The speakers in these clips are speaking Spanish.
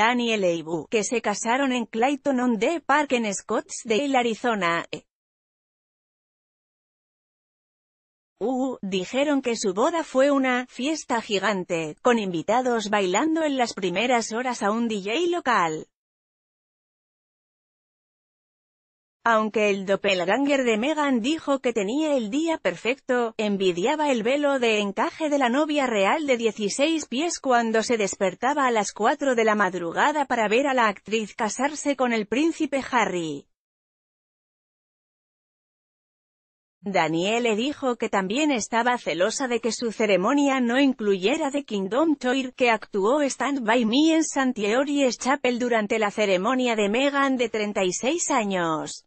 Daniel Eibu, que se casaron en Clayton-on-the Park en Scottsdale, Arizona. Uh, dijeron que su boda fue una «fiesta gigante», con invitados bailando en las primeras horas a un DJ local. Aunque el doppelganger de Meghan dijo que tenía el día perfecto, envidiaba el velo de encaje de la novia real de 16 pies cuando se despertaba a las 4 de la madrugada para ver a la actriz casarse con el príncipe Harry. Daniele dijo que también estaba celosa de que su ceremonia no incluyera The Kingdom Choir, que actuó Stand By Me en St. Chapel durante la ceremonia de Meghan de 36 años.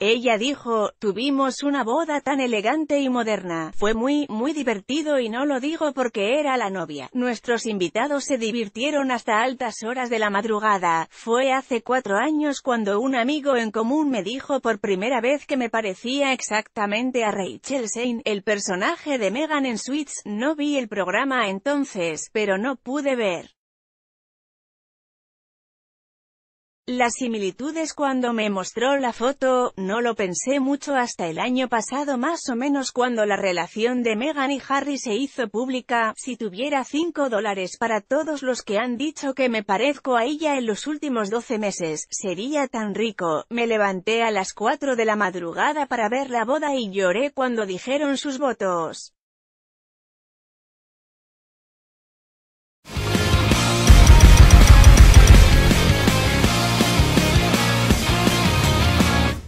Ella dijo, tuvimos una boda tan elegante y moderna, fue muy, muy divertido y no lo digo porque era la novia. Nuestros invitados se divirtieron hasta altas horas de la madrugada, fue hace cuatro años cuando un amigo en común me dijo por primera vez que me parecía exactamente a Rachel Shane, el personaje de Megan en Suits, no vi el programa entonces, pero no pude ver. Las similitudes cuando me mostró la foto, no lo pensé mucho hasta el año pasado más o menos cuando la relación de Meghan y Harry se hizo pública, si tuviera 5 dólares para todos los que han dicho que me parezco a ella en los últimos 12 meses, sería tan rico, me levanté a las 4 de la madrugada para ver la boda y lloré cuando dijeron sus votos.